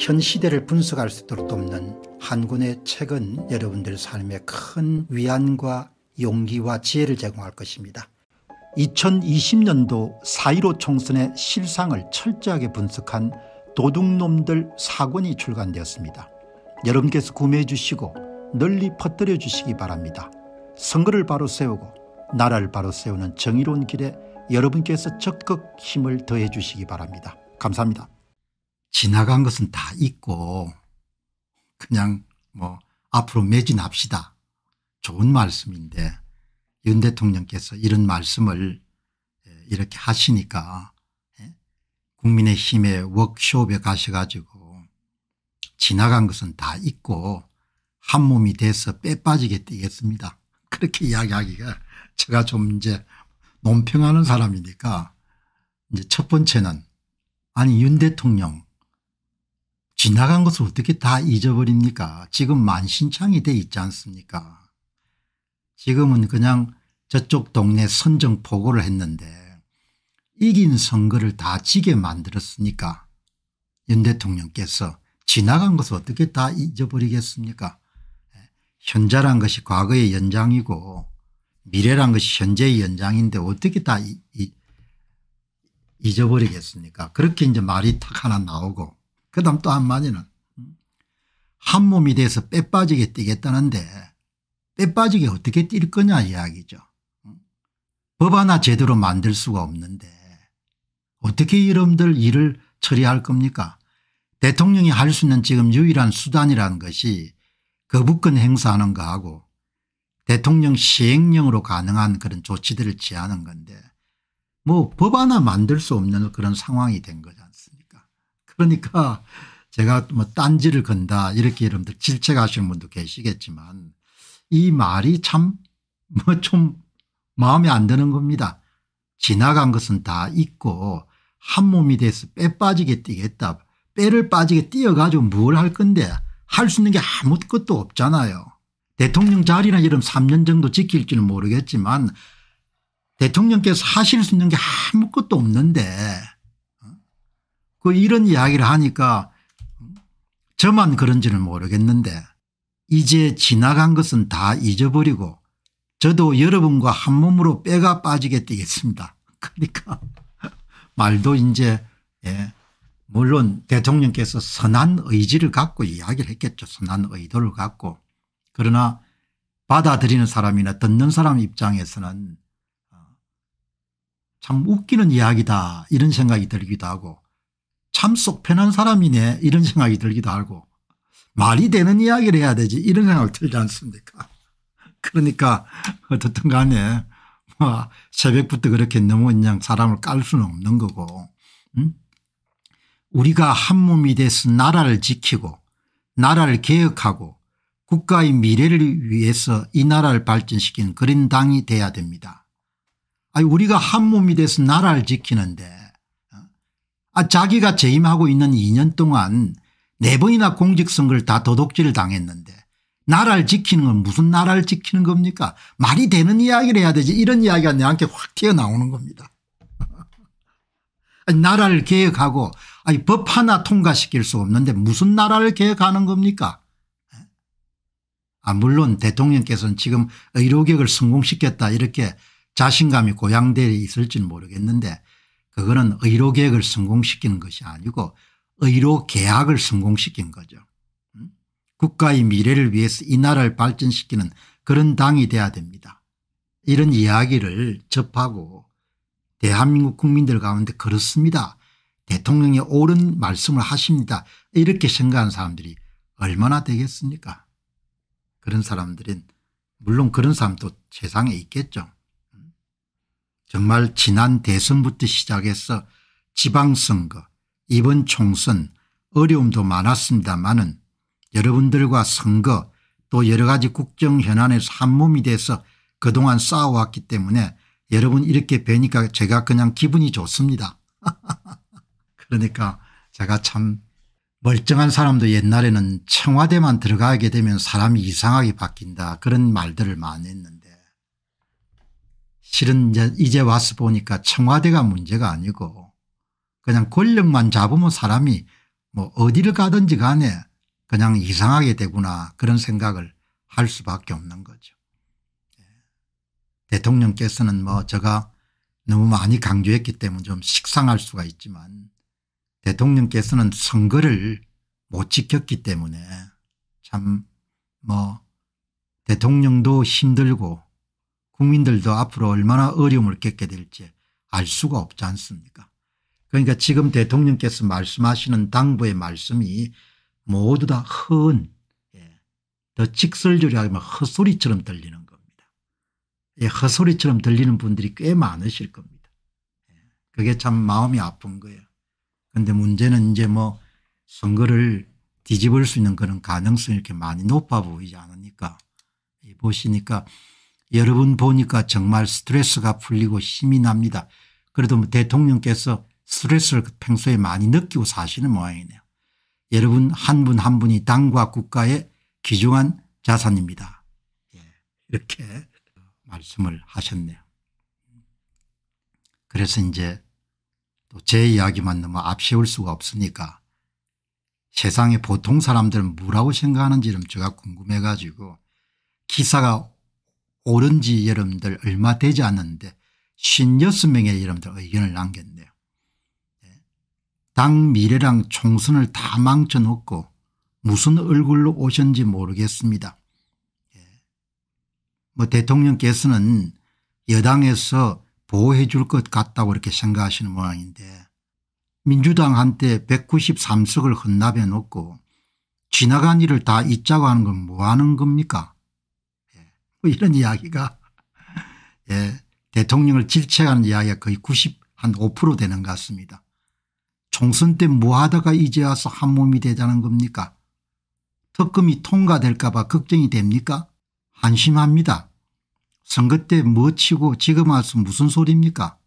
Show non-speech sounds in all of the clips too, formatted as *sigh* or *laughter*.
현 시대를 분석할 수 있도록 돕는 한군의 책은 여러분들 삶에 큰 위안과 용기와 지혜를 제공할 것입니다. 2020년도 4.15 총선의 실상을 철저하게 분석한 도둑놈들 사권이 출간되었습니다. 여러분께서 구매해 주시고 널리 퍼뜨려 주시기 바랍니다. 선거를 바로 세우고 나라를 바로 세우는 정의로운 길에 여러분께서 적극 힘을 더해 주시기 바랍니다. 감사합니다. 지나간 것은 다 있고 그냥 뭐 앞으로 매진합시다. 좋은 말씀인데 윤 대통령께서 이런 말씀을 예, 이렇게 하시니까 예, 국민의힘의 워크숍에 가셔가지고 지나간 것은 다 있고 한 몸이 돼서 빼빠지게 되겠습니다 *laughs* 그렇게 이야기하기가 제가 좀 이제 논평하는 사람이니까 이제 첫 번째는 아니 윤 대통령 지나간 것을 어떻게 다 잊어버립니까 지금 만신창이 돼 있지 않습니까 지금은 그냥 저쪽 동네 선정포고를 했는데 이긴 선거를 다 지게 만들었으니까 윤 대통령께서 지나간 것을 어떻게 다 잊어버리겠습니까 현자란 것이 과거의 연장이고 미래란 것이 현재의 연장인데 어떻게 다 잊어버리겠습니까 그렇게 이제 말이 탁 하나 나오고 그 다음 또 한마디는 한 몸이 돼서 빼빠지게 뛰겠다는데 빼빠지게 어떻게 뛸 거냐 이야기죠. 법 하나 제대로 만들 수가 없는데 어떻게 여러들 일을 처리할 겁니까 대통령이 할 수 있는 지금 유일한 수단이라는 것이 거부권 행사하는 거하고 대통령 시행령으로 가능한 그런 조치들을 취하는 건데 뭐 법 하나 만들 수 없는 그런 상황이 된 거지 않습니까 그러니까 제가 뭐 딴지를 건다 이렇게 여러분들 질책하시는 분도 계시겠지만 이 말이 참 뭐 좀 마음에 안 드는 겁니다. 지나간 것은 다잊고한 몸이 돼서 빼 빠지게 뛰겠다. 빼를 빠지게 뛰어가지고 뭘 할 건데 할 수 있는 게 아무것도 없잖아요. 대통령 자리나 이런 3년 정도 지킬지는 모르겠지만 대통령께서 하실 수 있는 게 아무것도 없는데 그 이런 이야기를 하니까 저만 그런지는 모르겠는데 이제 지나간 것은 다 잊어버리고 저도 여러분과 한 몸으로 빼가 빠지게 되겠습니다. *laughs* 그러니까 말도 이제 예 물론 대통령께서 선한 의지를 갖고 이야기를 했겠죠. 선한 의도를 갖고 그러나 받아들이는 사람이나 듣는 사람 입장에서는 어, 참 웃기는 이야기다 이런 생각이 들기도 하고 참속 편한 사람이네 이런 생각이 들기도 하고 말이 되는 이야기를 해야 되지 이런 생각을 들지 않습니까 *laughs* 그러니까 어떻든 간에 뭐 새벽부터 그렇게 너무 그냥 사람을 깔 수는 없는 거고 응? 음? 우리가 한 몸이 돼서 나라를 지키고 나라를 개혁하고 국가의 미래를 위해서 이 나라를 발전시키는 그런 당이 돼야 됩니다. 아니 우리가 한 몸이 돼서 나라를 지키는데 아, 자기가 재임하고 있는 2년 동안 네 번이나 공직선거를 다 도둑질 을 당했는데 나라를 지키는 건 무슨 나라를 지키는 겁니까 말이 되는 이야기를 해야 되지 이런 이야기가 내한테 확 튀어나오는 겁니다. 아니, 나라를 개혁하고 아니, 법 하나 통과시킬 수 없는데 무슨 나라를 개혁하는 겁니까 아 물론 대통령께서는 지금 의료개혁을 성공시켰다 이렇게 자신감이 고양돼 있을지는 모르겠는데 그거는 의료 계획을 성공시키는 것이 아니고 의료 계약을 성공시킨 거죠. 음? 국가의 미래를 위해서 이 나라를 발전시키는 그런 당이 돼야 됩니다. 이런 이야기를 접하고 대한민국 국민들 가운데 그렇습니다. 대통령이 옳은 말씀을 하십니다. 이렇게 생각하는 사람들이 얼마나 되겠습니까 그런 사람들은 물론 그런 사람도 세상에 있겠죠. 정말 지난 대선부터 시작해서 지방선거 이번 총선 어려움도 많았습니다마는 여러분들과 선거 또 여러 가지 국정 현안에서 한몸이 돼서 그동안 쌓아왔기 때문에 여러분 이렇게 뵈니까 제가 그냥 기분이 좋습니다. *laughs* 그러니까 제가 참 멀쩡한 사람도 옛날에는 청와대만 들어가게 되면 사람이 이상하게 바뀐다 그런 말들을 많이 했는데 실은 이제 와서 보니까 청와대가 문제가 아니고 그냥 권력만 잡으면 사람이 뭐 어디를 가든지 간에 그냥 이상하게 되구나 그런 생각을 할 수밖에 없는 거죠. 예. 대통령께서는 뭐 제가 너무 많이 강조했기 때문에 좀 식상할 수가 있지만 대통령께서는 선거를 못 지켰기 때문에 참 뭐 대통령도 힘들고 국민들도 앞으로 얼마나 어려움을 겪게 될지 알 수가 없지 않습니까 그러니까 지금 대통령께서 말씀하시는 당부의 말씀이 모두 다 허언 예, 더 직설적으로 하면 헛소리처럼 들리는 겁니다. 예, 헛소리처럼 들리는 분들이 꽤 많으실 겁니다. 예, 그게 참 마음이 아픈 거예요. 그런데 문제는 이제 뭐 선거를 뒤집을 수 있는 그런 가능성이 이렇게 많이 높아 보이지 않으니까 보시니까 여러분 보니까 정말 스트레스가 풀리고 힘이 납니다. 그래도 뭐 대통령께서 스트레스를 평소에 많이 느끼고 사시는 모양이네요. 여러분 한 분한 한 분이 당과 국가의 귀중한 자산입니다. 예, 이렇게 말씀을 하셨네요. 그래서 이제 또 제 이야기만 너무 앞세울 수가 없으니까 세상의 보통 사람들은 뭐라고 생각하는지 제가 궁금해 가지고 기사가 오른 지 여러분들 얼마 되지 않는데 56명의 여러분들 의견을 남겼네요. 예. 당 미래랑 총선을 다 망쳐놓고 무슨 얼굴로 오셨는지 모르겠습니다. 예. 뭐 대통령께서는 여당에서 보호해 줄 것 같다고 이렇게 생각하시는 모양인데 민주당한테 193석을 헌납해 놓고 지나간 일을 다 잊자고 하는 건 뭐 하는 겁니까 뭐 이런 이야기가 예, 대통령을 질책하는 이야기가 거의 90 한 5% 되는 것 같습니다. 총선 때 뭐하다가 이제 와서 한몸이 되자는 겁니까 특검이 통과될까 봐 걱정이 됩니까 한심합니다. 선거 때 뭐 치고 지금 와서 무슨 소리입니까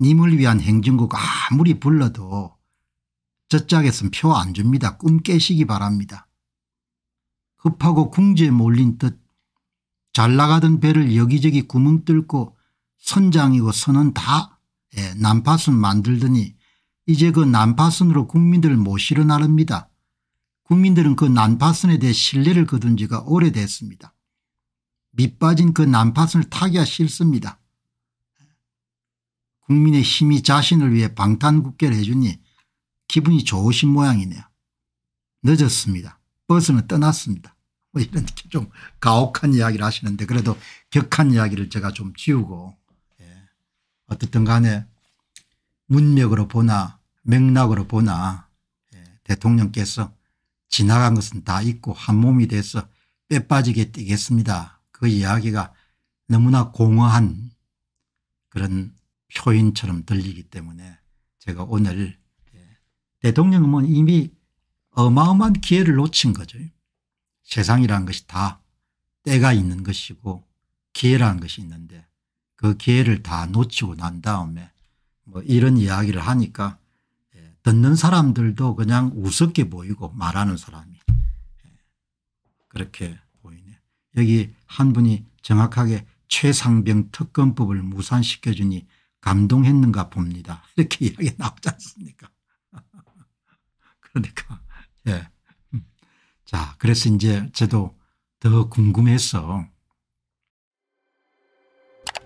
님을 위한 행정국 아무리 불러도 저짝에선 표 안 줍니다. 꿈 깨시기 바랍니다. 흡하고 궁지에 몰린 듯 잘 나가던 배를 여기저기 구멍 뚫고 선장이고 선은 다 예, 난파순 만들더니 이제 그 난파순으로 국민들을 모시러 나릅니다. 국민들은 그 난파선에 대해 신뢰를 거둔 지가 오래됐습니다. 밑빠진 그 난파선을 타기가 싫습니다. 국민의 힘이 자신을 위해 방탄국계를 해주니 기분이 좋으신 모양이네요. 늦었습니다. 버스는 떠났습니다. 뭐 이런 *laughs* 좀 가혹한 이야기를 하시는데 그래도 격한 이야기를 제가 좀 지우고 예. 어떻든 간에 문맥으로 보나 맥락으로 보나 예. 대통령께서 지나간 것은 다 잊고 한 몸이 돼서 빼빠지게 뛰겠습니다. 그 이야기가 너무나 공허한 그런 표현처럼 들리기 때문에 제가 오늘 예. 대통령은 이미 어마어마한 기회를 놓친 거죠. 세상이라는 것이 다 때가 있는 것이고 기회라는 것이 있는데 그 기회를 다 놓치고 난 다음에 뭐 이런 이야기를 하니까 예, 듣는 사람들도 그냥 우습게 보이고 말하는 사람이 예, 그렇게 보이네. 여기 한 분이 정확하게 최상병 특검법을 무산시켜주니 감동했는가 봅니다. *laughs* 이렇게 이야기 나오지 않습니까? *laughs* 그러니까 예. 자, 그래서 이제 저도 더 궁금해서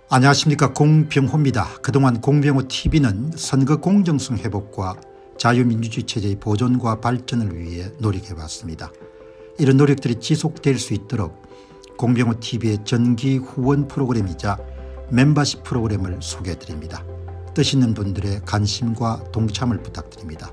안녕하십니까 공병호입니다. 그동안 공병호 tv는 선거 공정성 회복과 자유민주주의 체제의 보존과 발전을 위해 노력해왔습니다. 이런 노력들이 지속될 수 있도록 공병호 tv의 전기 후원 프로그램이자 멤버십 프로그램을 소개해드립니다. 뜻 있는 분들의 관심과 동참을 부탁드립니다.